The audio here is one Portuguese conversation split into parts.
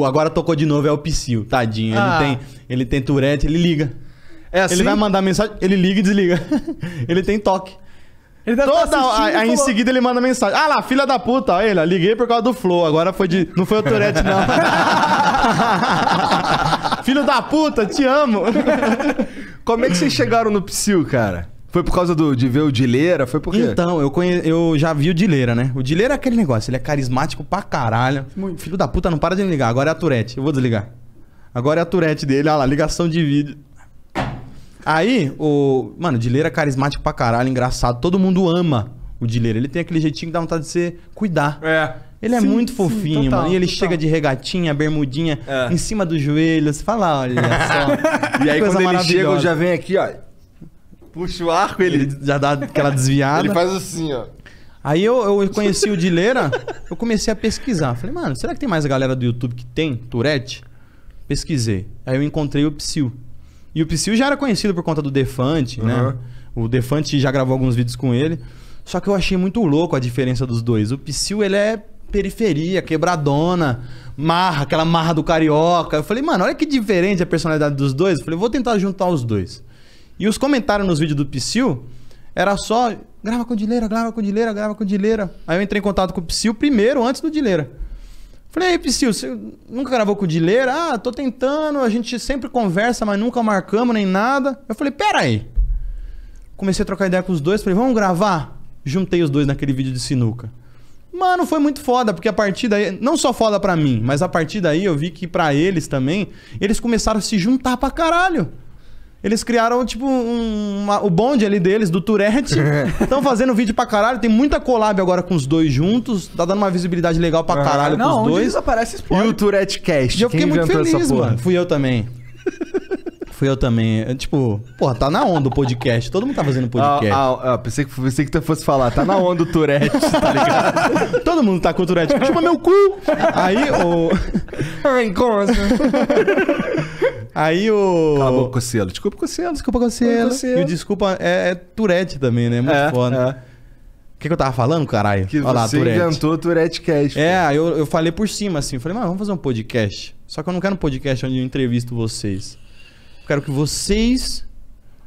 O agora tocou de novo é o Psyu, tadinho. Ah. Ele tem, ele tem Tourette, ele liga. É assim? Ele vai mandar mensagem, ele liga e desliga. ele tem toque. Ele deve Toda, tá aí, falou... em seguida ele manda mensagem. Ah lá, filha da puta, aí liguei por causa do Flow, agora foi de. Não foi o Tourette, não. Filho da puta, te amo! Como é que vocês chegaram no Psyu, cara? Foi por causa do, de ver o Dileira? Foi por quê? Então, eu, conhe... eu já vi o Dileira, né? O Dileira é aquele negócio, ele é carismático pra caralho. Muito. Filho da puta, não para de ligar. Agora é a Turete. Eu vou desligar. Agora é a Turete dele, olha lá, ligação de vídeo. Aí, o. Mano, o Dileira é carismático pra caralho, engraçado. Todo mundo ama o Dileira. Ele tem aquele jeitinho que dá vontade de ser cuidar. É. Ele é muito fofinho, sim, total, mano. E ele total. chega de regatinha, bermudinha, é. em cima dos joelhos. Fala, olha só. e aí, quando ele chega, eu já venho aqui, ó. Puxa o arco, ele... ele já dá aquela desviada. ele faz assim, ó. Aí eu, eu conheci o Dileira, eu comecei a pesquisar. Falei, mano, será que tem mais galera do YouTube que tem Tourette? Pesquisei. Aí eu encontrei o Psyu. E o Psyu já era conhecido por conta do Defante, uhum. né? O Defante já gravou alguns vídeos com ele. Só que eu achei muito louco a diferença dos dois. O Psyu, ele é periferia, quebradona, marra, aquela marra do carioca. Eu falei, mano, olha que diferente a personalidade dos dois. Eu falei, vou tentar juntar os dois. E os comentários nos vídeos do Psyu era só grava com o Dileira, grava com o Dileira, grava com o Dileira. Aí eu entrei em contato com o Psyu primeiro, antes do Dileira. Falei, Psyu, você nunca gravou com o Dileira? Ah, tô tentando, a gente sempre conversa, mas nunca marcamos nem nada. Eu falei, pera aí. Comecei a trocar ideia com os dois, falei, vamos gravar? Juntei os dois naquele vídeo de sinuca. Mano, foi muito foda, porque a partir daí, não só foda para mim, mas a partir daí eu vi que para eles também, eles começaram a se juntar pra caralho. Eles criaram, tipo, um, uma, o bonde ali deles, do Tourette. Estão fazendo vídeo pra caralho. Tem muita collab agora com os dois juntos. Tá dando uma visibilidade legal pra ah. caralho ah, com os dois. aparece E o Tourette Cast. E eu fiquei muito feliz, mano. Fui eu também. Fui eu também. Eu, tipo, porra, tá na onda o podcast. Todo mundo tá fazendo ah, podcast. Ah, ah, ah, pensei, que, pensei que tu fosse falar, tá na onda o Tourette, tá ligado? Todo mundo tá com o Tourette. Chupa tipo, meu cu! Aí o. Ai, Aí o. Cala a boca, Desculpa, Cosselo. Desculpa, Cosselo. E o desculpa é, é Tourette também, né? É muito é, foda. É. O que, que, eu tava falando, caralho? Que Olha você Tourette. inventou o Tourette Cast. É, eu, eu falei por cima, assim. Falei, mano, vamos fazer um podcast. Só que eu não quero um podcast onde eu entrevisto vocês quero que vocês,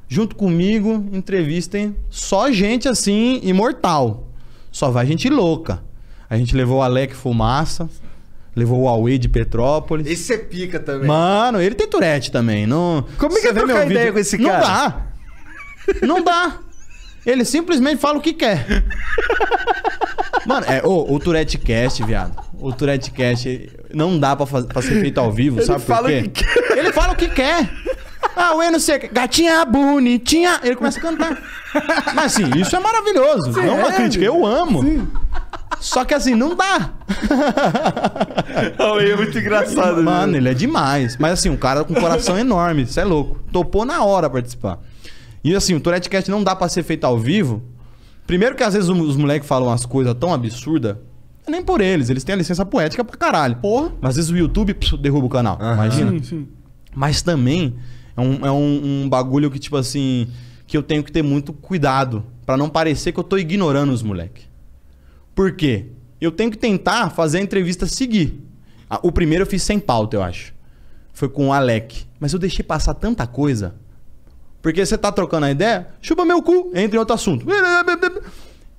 junto comigo, entrevistem só gente assim, imortal. Só vai gente louca. A gente levou o Alec Fumaça, levou o Huawei de Petrópolis. Esse é pica também. Mano, ele tem Tourette também. Não... Como é que eu é trocar ideia vídeo? com esse cara? Não dá. Não dá. Ele simplesmente fala o que quer. Mano, é, oh, o Tourette Cast, viado. O Tourette Cast não dá pra, fazer, pra ser feito ao vivo, ele sabe por quê? Ele fala o que quer. Ah, o não sei Gatinha é bonitinha. Ele começa a cantar. Mas assim, isso é maravilhoso. Sim, não é uma é. crítica, eu amo. Sim. Só que assim, não dá. Não, é muito engraçado. Né? Mano, ele é demais. Mas assim, um cara com um coração enorme. Isso é louco. Topou na hora participar. E assim, o Tourette Cast não dá para ser feito ao vivo. Primeiro que às vezes os moleques falam umas coisas tão absurdas. Nem por eles, eles têm a licença poética pra caralho. Porra. Mas às vezes o YouTube pss, derruba o canal. Uhum. Imagina. Sim, sim. Mas também é um, é um, um bagulho que, tipo assim, que eu tenho que ter muito cuidado para não parecer que eu tô ignorando os moleques. Por quê? Eu tenho que tentar fazer a entrevista seguir. O primeiro eu fiz sem pauta, eu acho. Foi com o Alec. Mas eu deixei passar tanta coisa. Porque você tá trocando a ideia, chupa meu cu, entra em outro assunto.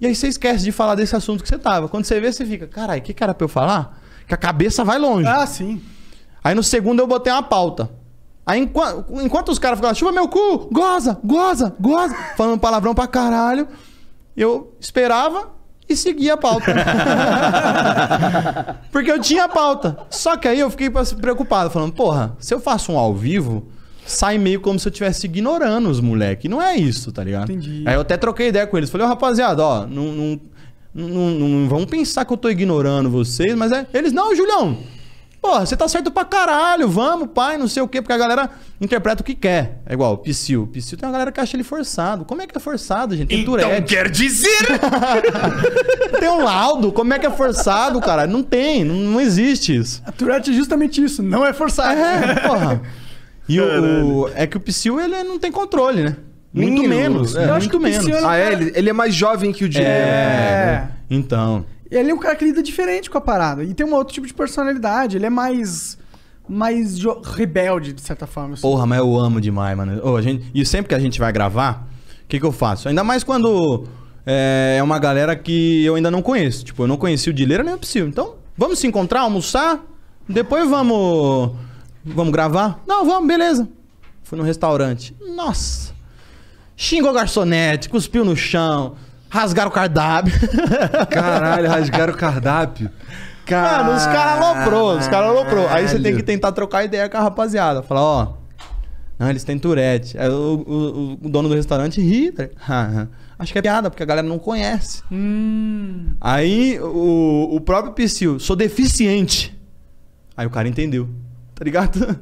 E aí você esquece de falar desse assunto que você tava. Quando você vê, você fica, caralho, o que, que era pra eu falar? Que a cabeça vai longe. Ah, sim. Aí no segundo eu botei uma pauta. Aí enquanto, enquanto os caras ficavam, chupa meu cu, goza, goza, goza, falando palavrão pra caralho, eu esperava e seguia a pauta. Porque eu tinha a pauta. Só que aí eu fiquei preocupado, falando, porra, se eu faço um ao vivo, sai meio como se eu estivesse ignorando os moleques. Não é isso, tá ligado? Entendi. Aí eu até troquei ideia com eles. Falei, ó, oh, rapaziada, ó, não, não, não, não, vão pensar que eu tô ignorando vocês, mas é. Eles, não, Julião. Porra, você tá certo pra caralho, vamos, pai, não sei o quê, porque a galera interpreta o que quer. É igual, Psyu. Psyu tem uma galera que acha ele forçado. Como é que é forçado, gente? Tem então Tourette. quer dizer! tem um laudo, como é que é forçado, cara? Não tem, não, não existe isso. A Tourette é justamente isso, não é forçado. É, porra. E o, o, é que o Psyu, ele não tem controle, né? Muito menos. É, eu acho que menos. ah, é? é ele, é mais jovem que o Diego. É, é. Então. Ele é um cara que lida diferente com a parada. E tem um outro tipo de personalidade. Ele é mais mais rebelde, de certa forma. Assim. Porra, mas eu amo demais, mano. Oh, a gente... E sempre que a gente vai gravar, o que, que eu faço? Ainda mais quando é, é uma galera que eu ainda não conheço. Tipo, eu não conheci o Dileira nem o Psyu. Então, vamos se encontrar, almoçar, depois vamos. Vamos gravar? Não, vamos, beleza. Fui no restaurante. Nossa! Xingou a garçonete, cuspiu no chão, rasgaram o cardápio. Caralho, rasgaram o cardápio. Caralho. Mano, os caras aloprou, os caras aloprou. Aí você tem que tentar trocar ideia com a rapaziada. Falar, ó. Não, eles têm turete. Aí o, o, o dono do restaurante ri. Tá Acho que é piada, porque a galera não conhece. Hum. Aí o, o próprio Psyu, sou deficiente. Aí o cara entendeu, tá ligado?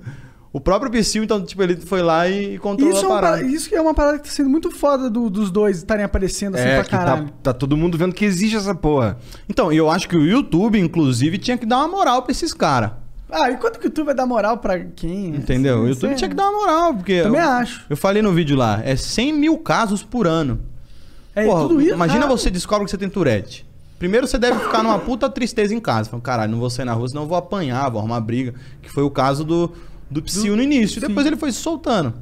O próprio Psyu, então, tipo, ele foi lá e, contou controlou isso a é parada. É parada. Isso é uma parada que tá sendo muito foda do, dos dois estarem aparecendo assim é, pra tá- caralho. Tá, tá, todo mundo vendo que existe essa porra. Então, eu acho que o YouTube, inclusive, tinha que dar uma moral pra esses caras. Ah, e quanto que o YouTube vai dar moral pra quem? Entendeu? Assim, o YouTube é. tinha que dar uma moral, porque... eu Também eu, acho. Eu falei no vídeo lá, é 100 mil casos por ano. É, porra, tudo isso. Imagina cara. você descobre que você tem Tourette. Primeiro você deve ficar numa puta tristeza em casa. Falando, caralho, não vou sair na rua, senão eu vou apanhar, vou arrumar briga. Que foi o caso do, do psiu no início. Sim. Depois ele foi se soltando.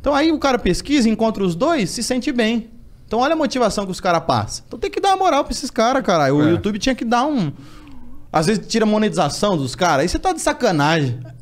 Então aí o cara pesquisa, encontra os dois, se sente bem. Então olha a motivação que os caras passam. Então tem que dar moral pra esses caras, cara. O é. YouTube tinha que dar um. Às vezes tira monetização dos caras. Aí você tá de sacanagem.